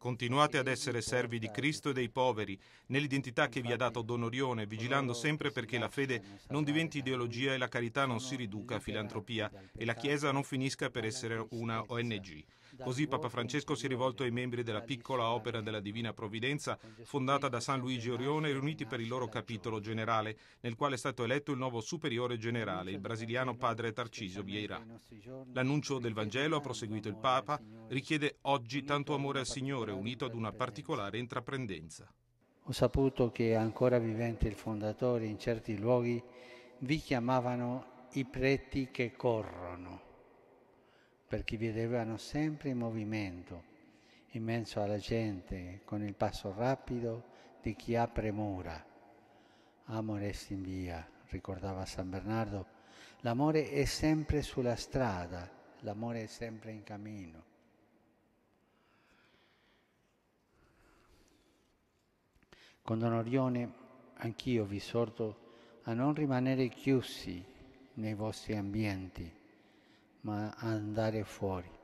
Continuate ad essere servi di Cristo e dei poveri, nell'identità che vi ha dato Don Orione, vigilando sempre perché la fede non diventi ideologia e la carità non si riduca a filantropia e la Chiesa non finisca per essere una ONG. Così Papa Francesco si è rivolto ai membri della piccola opera della Divina Provvidenza fondata da San Luigi Orione riuniti per il loro capitolo generale, nel quale è stato eletto il nuovo superiore generale, il brasiliano padre Tarcisio Vieira. L'annuncio del Vangelo, ha proseguito il Papa, richiede oggi tanto amore al Signore unito ad una particolare intraprendenza. Ho saputo che ancora vivente il fondatore in certi luoghi vi chiamavano i preti che corrono perché vedevano sempre in movimento, in mezzo alla gente, con il passo rapido di chi ha premura. Amore est in via, ricordava San Bernardo, l'amore è sempre sulla strada, l'amore è sempre in cammino. Con Don Orione anch'io vi sorto a non rimanere chiusi nei vostri ambienti ma andare fuori.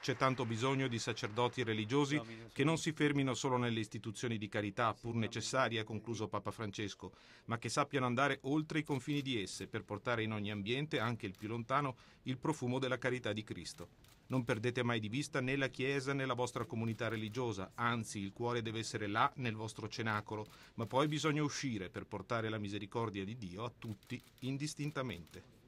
C'è tanto bisogno di sacerdoti religiosi che non si fermino solo nelle istituzioni di carità, pur necessarie, ha concluso Papa Francesco, ma che sappiano andare oltre i confini di esse per portare in ogni ambiente, anche il più lontano, il profumo della carità di Cristo. Non perdete mai di vista né la Chiesa né la vostra comunità religiosa, anzi il cuore deve essere là nel vostro cenacolo, ma poi bisogna uscire per portare la misericordia di Dio a tutti indistintamente.